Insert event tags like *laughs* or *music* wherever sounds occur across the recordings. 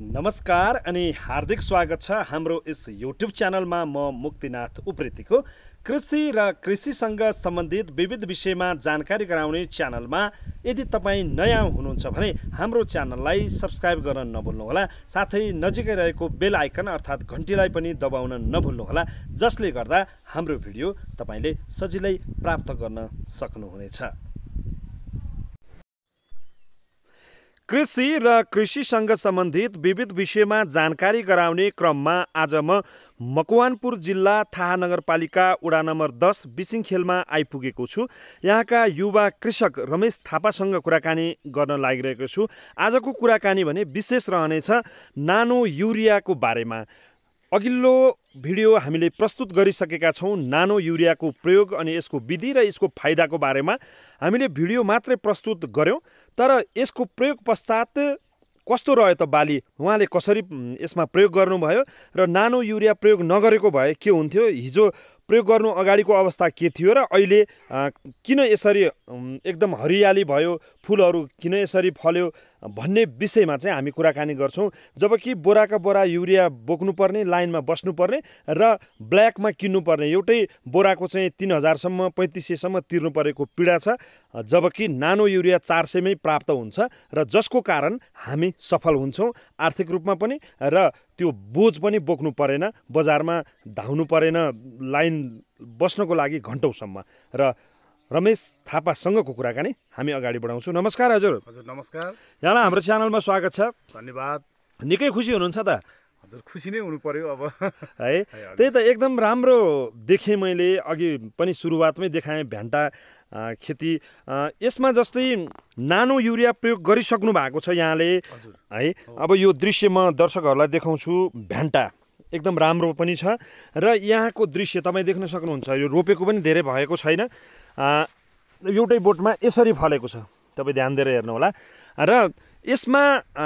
नमस्कार अनि हार्दिक स्वागत छ हाम्रो यस युट्युब च्यानलमा म मुक्तिनाथ उप्रेतीको कृषि र कृषिसँग सम्बन्धित विविध विषयमा जानकारी गराउने च्यानलमा यदि तपाईँ नयाँ हुनुहुन्छ भने हाम्रो च्यानललाई सब्सक्राइब गर्न नभुल्नुहोला साथै नजिकै रहेको बेल आइकन अर्थात् घन्टीलाई पनि दबाउन नभुल्नुहोला जसले गर्दा हाम्रो भिडियो तपाईँले सजिलै प्राप्त गर्न सक्नुहुनेछ कृषि र कृषिसँग सम्बन्धित विविध विषयमा जानकारी गराउने क्रममा आज म मकवानपुर जिल्ला थाहा नगरपालिका वडा नम्बर दस बिसिङखेलमा आइपुगेको छु यहाँका युवा कृषक रमेश थापासँग कुराकानी गर्न लागिरहेको छु आजको कुराकानी भने विशेष रहनेछ नानो युरियाको बारेमा अघिल्लो भिडियो हामीले प्रस्तुत गरिसकेका छौँ नानो युरियाको प्रयोग अनि यसको विधि र यसको फाइदाको बारेमा हामीले भिडियो मात्रै प्रस्तुत गऱ्यौँ तर यसको प्रयोग पश्चात कस्तो रह्यो त बाली उहाँले कसरी यसमा प्रयोग गर्नुभयो र नानो युरिया प्रयोग नगरेको भए के हुन्थ्यो हिजो प्रयोग गर्नु अगाडिको अवस्था के थियो र अहिले किन यसरी एकदम हरियाली भयो फुलहरू किन यसरी फल्यो भन्ने विषयमा चाहिँ हामी कुराकानी गर्छौँ जबकि बोराका बोरा युरिया बोक्नुपर्ने लाइनमा बस्नुपर्ने र ब्ल्याकमा किन्नुपर्ने एउटै बोराको चाहिँ तिन हजारसम्म पैँतिस सयसम्म तिर्नु परेको पीडा छ जबकि नानो युरिया चार सयमै प्राप्त हुन्छ र जसको कारण हामी सफल हुन्छौँ आर्थिक रूपमा पनि र त्यो बोझ पनि बोक्नु परेन बजारमा धाउनु परेन लाइन बस्नको लागि घन्टौँसम्म र रमेश थापासँगको कुराकानी हामी अगाडि बढाउँछौँ नमस्कार हजुर हजुर नमस्कार यहाँलाई हाम्रो च्यानलमा स्वागत छ धन्यवाद निकै खुसी हुनुहुन्छ त हजुर खुसी नै हुनु पर्यो अब *laughs* है त्यही त एकदम राम्रो देखेँ मैले अघि पनि सुरुवातमै देखाएँ भ्यान्टा खेती यसमा जस्तै नानो युरिया प्रयोग गरिसक्नु भएको छ यहाँले है अब यो दृश्य म दर्शकहरूलाई देखाउँछु भ्यान्टा एकदम राम्रो पनि छ र यहाँको दृश्य तपाईँ देख्न सक्नुहुन्छ यो रोपेको पनि धेरै भएको छैन एउटै बोटमा यसरी फलेको छ तपाईँ ध्यान दिएर हेर्नुहोला र यसमा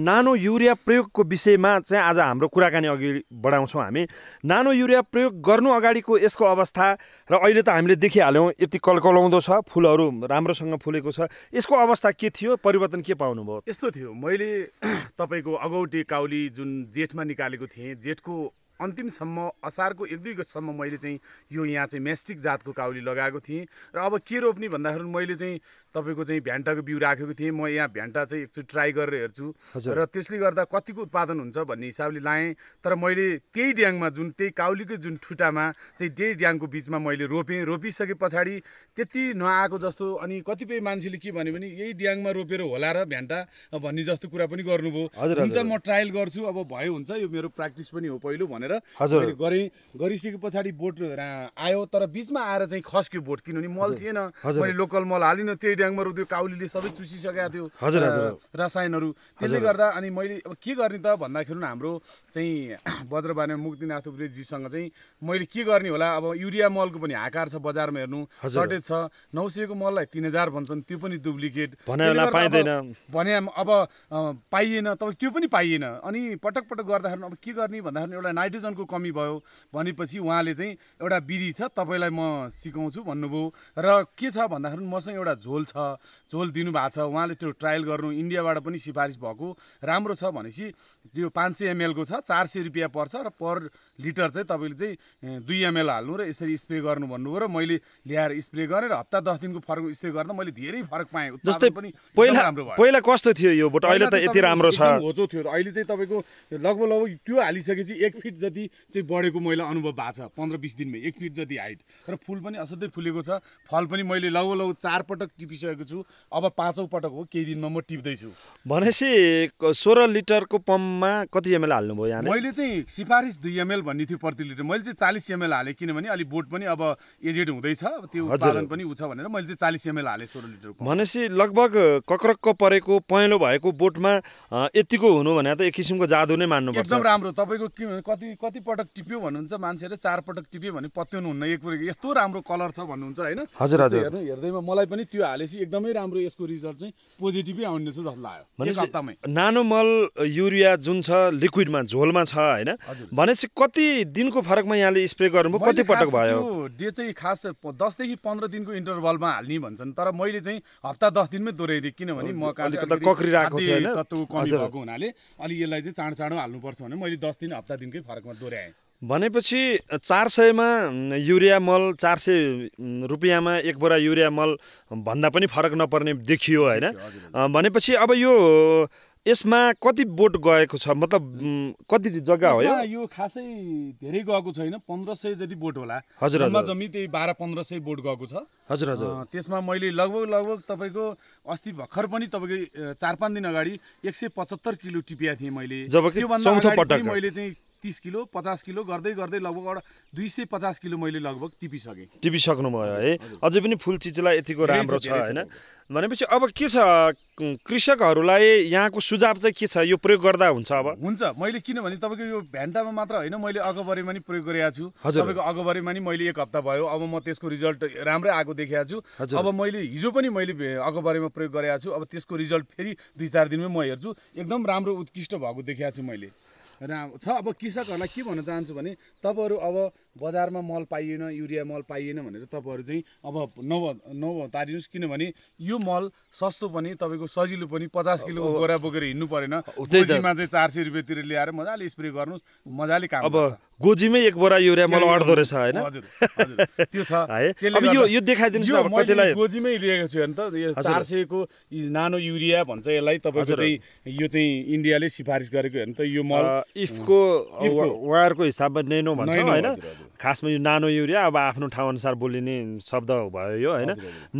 नानो युरिया प्रयोगको विषयमा चाहिँ आज हाम्रो कुराकानी अघि बढाउँछौँ हामी नानो युरिया प्रयोग गर्नु अगाडिको यसको अवस्था र अहिले त हामीले देखिहाल्यौँ यति कलकलाउँदो छ फुलहरू राम्रोसँग फुलेको छ यसको अवस्था के थियो परिवर्तन के पाउनुभयो यस्तो थियो मैले *clears throat* तपाईँको अगौटे काउली जुन जेठमा निकालेको थिएँ जेठको अन्तिमसम्म असारको एक दुई गतसम्म मैले चाहिँ यो यहाँ चाहिँ मेस्टिक जातको काउली लगाएको थिएँ र अब के रोप्ने भन्दाखेरि मैले चाहिँ तपाईँको चाहिँ भ्यान्टाको बिउ राखेको थिएँ म यहाँ भ्यान्टा चाहिँ एकचोटि ट्राई गरेर हेर्छु र त्यसले गर्दा कतिको उत्पादन हुन्छ भन्ने हिसाबले लाएँ तर मैले त्यही ड्याङमा जुन त्यही काउलीकै जुन ठुटामा चाहिँ त्यही ड्याङको बिचमा मैले रोपेँ रोपिसके पछाडि त्यति नआएको जस्तो अनि कतिपय मान्छेले के भन्यो भने यही ड्याङमा रोपेर होला र भ्यान्टा भन्ने जस्तो कुरा पनि गर्नुभयो हुन्छ म ट्रायल गर्छु अब भयो हुन्छ यो मेरो प्र्याक्टिस पनि हो पहिलो भनेर मैले गरेँ गरिसके पछाडि बोट आयो तर बिचमा आएर चाहिँ खस्क्यो बोट किनभने मल थिएन मैले लोकल मल हालिनँ त्यही ब्याङ्कमा रोप्थ्यो काउलीले सबै चुसिसकेका थियो हजुर हजुर रसायनहरू त्यसले गर्दा अनि मैले अब के गर्ने त भन्दाखेरि हाम्रो चाहिँ *clears throat* बज्रबाने मुक्तिनाथ उप्रेजीसँग चाहिँ मैले के गर्ने होला अब युरिया मलको पनि हाकार छ बजारमा हेर्नु सर्टेज छ नौ सयको मललाई तिन हजार भन्छन् त्यो पनि डुप्लिकेट भने अब पाइएन तब त्यो पनि पाइएन अनि पटक पटक गर्दाखेरि अब के गर्ने भन्दाखेरि एउटा नाइट्रोजनको कमी भयो भनेपछि उहाँले चाहिँ एउटा विधि छ तपाईँलाई म सिकाउँछु भन्नुभयो र के छ भन्दाखेरि मसँग एउटा झोल छ छ झोल दिनुभएको छ उहाँले त्यो ट्रायल गर्नु इन्डियाबाट पनि सिफारिस भएको राम्रो छ भनेपछि त्यो पाँच सय एमएलको छ चार सय रुपियाँ पर्छ र पर लिटर चाहिँ तपाईँले चाहिँ दुई एमएल हाल्नु र यसरी स्प्रे गर्नु भन्नुभयो र मैले ल्याएर स्प्रे गरेँ र हप्ता दस दिनको फरक स्प्रे गर्दा मैले धेरै फरक पाएँ जस्तै पनि पहिला राम्रो पहिला कस्तो थियो यो बट अहिले त यति राम्रो छ होचो थियो अहिले चाहिँ तपाईँको लगभग लगभग त्यो हालिसकेपछि एक फिट जति चाहिँ बढेको मैले अनुभव भएको छ पन्ध्र बिस दिनमै एक फिट जति हाइट र फुल पनि असाध्यै फुलेको छ फल पनि मैले लगभग लगभग चारपटक टिपिसकेँ गरिसकेको छु अब पाँचौँ पटक हो केही दिनमा म टिप्दैछु भनेपछि सोह्र लिटरको पम्पमा कति एमएल हाल्नुभयो यहाँ मैले चाहिँ सिफारिस दुई एमएल भन्ने थियो प्रति लिटर मैले चाहिँ चालिस एमएल हालेँ किनभने अलिक बोट पनि अब एजेड हुँदैछ त्यो उत्पादन पनि उछ भनेर मैले चाहिँ चालिस एमएल हालेँ सोह्र लिटर भनेपछि लगभग कक्रक्क परेको पहेँलो भएको बोटमा यतिको हुनु भने त एक किसिमको जादु नै मान्नु एकदम राम्रो तपाईँको कति कति पटक टिप्यो भन्नुहुन्छ मान्छेहरूले चार पटक टिप्यो भने पत्याउनु हुन्न एक यस्तो राम्रो कलर छ भन्नुहुन्छ होइन हजुर हजुर हेर्नु हेर्दैमा मलाई पनि त्यो हालेपछि भनेपछि एकदमै राम्रो यसको रिजल्ट चाहिँ पोजिटिभै आउने जस्तो लाग्यो भने हप्तामै नानो मल युरिया जुन छ लिक्विडमा झोलमा छ होइन भनेपछि कति दिनको फरकमा यहाँले स्प्रे गर्नुभयो कति पटक भयो डे चाहिँ खास दसदेखि पन्ध्र दिनको इन्टरभलमा हाल्ने भन्छन् तर मैले चाहिँ हप्ता दस दिनमै दोहोऱ्याइदिएँ किनभने म कक्रिरहेको तत्त्व कमी भएको हुनाले अलि यसलाई चाहिँ चाँडो चाँडो हाल्नुपर्छ भने मैले दस दिन हप्ता दिनकै फरकमा दोहोऱ्याएँ भनेपछि चार सयमा युरिया मल चार सय रुपियाँमा एक बोरा युरिया मल भन्दा पनि फरक नपर्ने देखियो होइन भनेपछि अब यो यसमा कति बोट गएको छ मतलब कति जग्गा हो यो खासै धेरै गएको छैन पन्ध्र सय जति बोट होला हजुर जम्मी त्यही बाह्र पन्ध्र सय बोट गएको छ हजुर हजुर त्यसमा मैले लगभग लगभग तपाईँको अस्ति भर्खर पनि तपाईँको चार पाँच दिन अगाडि एक सय पचहत्तर किलो टिपिया थिएँ मैले मैले चाहिँ तिस किलो पचास किलो गर्दै गर्दै लगभग एउटा दुई सय पचास किलो मैले लगभग टिपिसकेँ टिपिसक्नुभयो है अझै पनि फुल चिजलाई यतिको राम्रो छ होइन भनेपछि अब के छ कृषकहरूलाई यहाँको सुझाव चाहिँ के छ यो प्रयोग गर्दा हुन्छ अब हुन्छ मैले किनभने तपाईँको यो भ्यान्टामा मात्र होइन मैले अगबरेमा नि प्रयोग गरेको छु तपाईँको अगबरेमा नि मैले एक हप्ता भयो अब म त्यसको रिजल्ट राम्रै आएको देखेको छु अब मैले हिजो पनि मैले अगबरेमा प्रयोग गरेको छु अब त्यसको रिजल्ट फेरि दुई चार दिनमै म हेर्छु एकदम राम्रो उत्कृष्ट भएको देखेको छु मैले र छ अब कृषकहरूलाई के भन्न चाहन्छु भने तपाईँहरू अब बजारमा मल पाइएन युरिया मल पाइएन भनेर तपाईँहरू चाहिँ अब नभ नभतारिनुहोस् किनभने यो मल सस्तो पनि तपाईँको सजिलो पनि पचास किलो बोरा बोकेर हिँड्नु परेन चाहिँ चार सय रुपियाँतिर ल्याएर मजाले स्प्रे गर्नुहोस् मजाले काम अब गोजीमै एक बोरा युरिया मलाई अट्दो रहेछ होइन त्यो छ *laughs* अब यो यो देखाइदिनु गोजीमै लिएको छु त यो चार सयको नानो युरिया भन्छ यसलाई तपाईँको चाहिँ यो चाहिँ इन्डियाले सिफारिस गरेको हेर्नु त यो मल इफको उहाँहरूको हिसाबमा नैनो भन्छ होइन खासमा यो नानो युरिया अब आफ्नो ठाउँ अनुसार बोलिने शब्द भयो यो होइन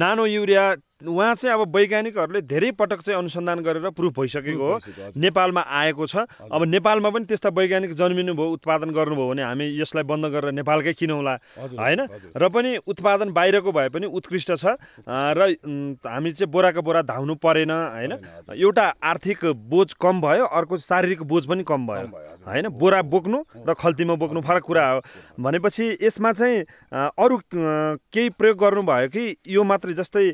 नानो युरिया उहाँ चाहिँ अब वैज्ञानिकहरूले धेरै पटक चाहिँ अनुसन्धान गरेर प्रुफ भइसकेको हो नेपालमा आएको छ अब नेपालमा पनि त्यस्ता वैज्ञानिक जन्मिनुभयो उत्पादन गर्नुभयो हो भने हामी यसलाई बन्द गरेर नेपालकै किनौँला होइन र पनि उत्पादन बाहिरको भए पनि उत्कृष्ट छ र हामी चाहिँ बोराको बोरा धाउनु परेन होइन एउटा आर्थिक बोझ कम भयो अर्को शारीरिक बोझ पनि कम भयो होइन बोरा बोक्नु र खल्तीमा बोक्नु फरक कुरा हो भनेपछि यसमा चाहिँ अरू केही प्रयोग गर्नुभयो कि यो मात्रै जस्तै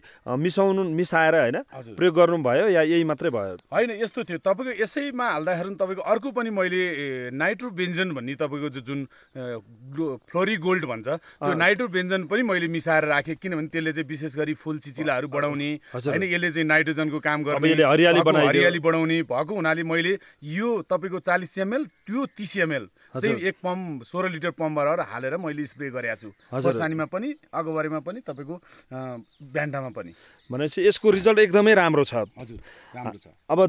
मिसाउनु मिसाएर होइन प्रयोग गर्नुभयो या यही मात्रै भयो होइन यस्तो थियो तपाईँको यसैमा हाल्दाखेरि तपाईँको अर्को पनि मैले नाइट्रो नाइट्रोबेन्जन भन्ने तपाईँको जुन फ्लोरी गोल्ड भन्छ त्यो नाइट्रो नाइट्रोबेन्जन पनि मैले मिसाएर राखेँ किनभने त्यसले चाहिँ विशेष गरी फुल चिचिलाहरू बढाउने होइन यसले चाहिँ नाइट्रोजनको काम गर्ने हरियाली हरियाली बढाउने भएको हुनाले मैले यो तपाईँको चालिस एमएल त्यो तिस चाहिँ एक पम्प सोह्र लिटर पम्पबाट हालेर मैले स्प्रे गरेको छु खोर्सानीमा पनि अगोबारीमा पनि तपाईँको भ्यान्डामा पनि भनेपछि यसको रिजल्ट एकदमै राम्रो छ हजुर राम्रो छ अब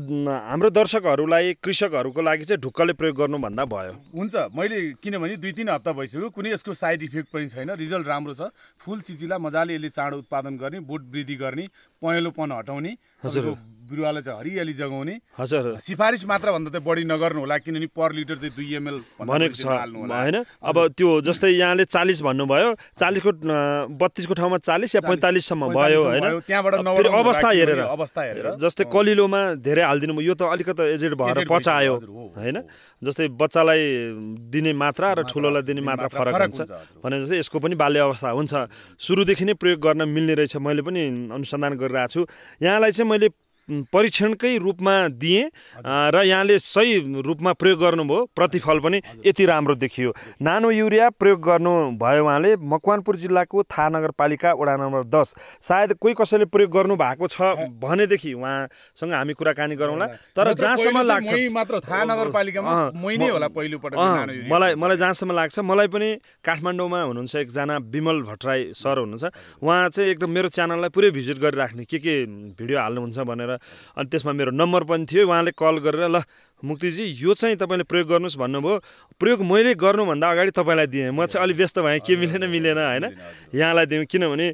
हाम्रो दर्शकहरूलाई कृषकहरूको लागि चाहिँ ढुक्कले प्रयोग गर्नुभन्दा भयो हुन्छ मैले किनभने दुई तिन हप्ता भइसक्यो कुनै यसको साइड इफेक्ट पनि छैन रिजल्ट राम्रो छ फुल चिचिला मजाले यसले चाँडो उत्पादन गर्ने बोट वृद्धि गर्ने पहेँलोपन हटाउने हजुर बिरुवालाई चाहिँ हरियाली जगाउने हजुर सिफारिस मात्र भन्दा त बढी नगर्नु होला किनभने पर लिटर चाहिँ दुई एमएल भनेको छ होइन अब त्यो जस्तै यहाँले चालिस भन्नुभयो चालिसको बत्तिसको ठाउँमा चालिस या पैँतालिससम्म भयो होइन त्यहाँबाट अवस्था हेरेर अवस्था हेरेर जस्तै कलिलोमा धेरै हालिदिनु यो त अलिकति एजेड भएर पचायो होइन जस्तै बच्चालाई दिने मात्रा र ठुलोलाई दिने मात्रा फरक हुन्छ भने जस्तै यसको पनि बाल्य अवस्था हुन्छ सुरुदेखि नै प्रयोग गर्न मिल्ने रहेछ मैले पनि अनुसन्धान गरिरहेको छु यहाँलाई चाहिँ मैले परीक्षणकै रूपमा दिएँ र यहाँले सही रूपमा प्रयोग गर्नुभयो प्रतिफल पनि यति राम्रो देखियो नानो युरिया प्रयोग गर्नुभयो उहाँले मकवानपुर जिल्लाको थाहा नगरपालिका वडा नम्बर दस सायद कोही कसैले प्रयोग गर्नु भएको छ भनेदेखि उहाँसँग हामी कुराकानी गरौँला तर जहाँसम्म लाग्छ मात्र थाहा नगरपालिकामा मलाई मलाई जहाँसम्म लाग्छ मलाई पनि काठमाडौँमा हुनुहुन्छ एकजना विमल भट्टराई सर हुनुहुन्छ उहाँ चाहिँ एकदम मेरो च्यानललाई पुरै भिजिट गरिराख्ने के के भिडियो हाल्नुहुन्छ भनेर अनि त्यसमा मेरो नम्बर पनि थियो उहाँले कल गरेर ल मुक्तिजी यो चाहिँ तपाईँले प्रयोग गर्नुहोस् भन्नुभयो प्रयोग मैले गर्नुभन्दा अगाडि तपाईँलाई दिएँ म चाहिँ अलिक व्यस्त भएँ के मिलेन मिलेन होइन यहाँलाई दिउँ किनभने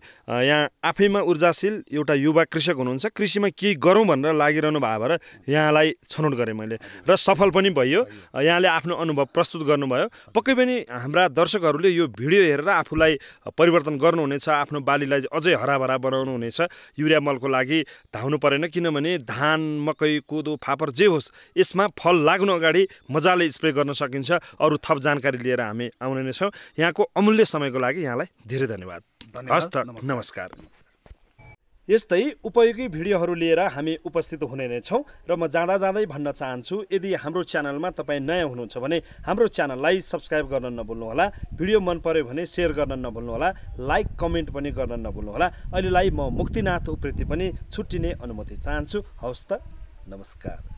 यहाँ आफैमा ऊर्जाशील एउटा युवा कृषक हुनुहुन्छ कृषिमा केही गरौँ भनेर लागिरहनु भएको भएर यहाँलाई छनौट गरेँ मैले र सफल पनि भयो यहाँले आफ्नो अनुभव प्रस्तुत गर्नुभयो पक्कै पनि हाम्रा दर्शकहरूले यो भिडियो हेरेर आफूलाई परिवर्तन गर्नुहुनेछ आफ्नो बालीलाई अझै हराभरा बनाउनुहुनेछ युरिया मलको लागि धाउनु परेन किनभने धान मकै कोदो फापर जे होस् यसमा फल लाग्नु अगाडि मजाले स्प्रे गर्न सकिन्छ अरू थप जानकारी लिएर हामी आउने नै छौँ यहाँको अमूल्य समयको लागि यहाँलाई धेरै धन्यवाद हस्त नमस्कार यस्तै उपयोगी भिडियोहरू लिएर हामी उपस्थित हुने नै छौँ र म जाँदा जाँदै भन्न चाहन्छु यदि हाम्रो च्यानलमा तपाईँ नयाँ हुनुहुन्छ भने हाम्रो च्यानललाई सब्सक्राइब गर्न नभुल्नुहोला भिडियो मन पऱ्यो भने सेयर गर्न नभुल्नुहोला लाइक कमेन्ट पनि गर्न नभुल्नुहोला अहिलेलाई म मुक्तिनाथ उप्रेती पनि छुट्टिने अनुमति चाहन्छु हवस् त नमस्कार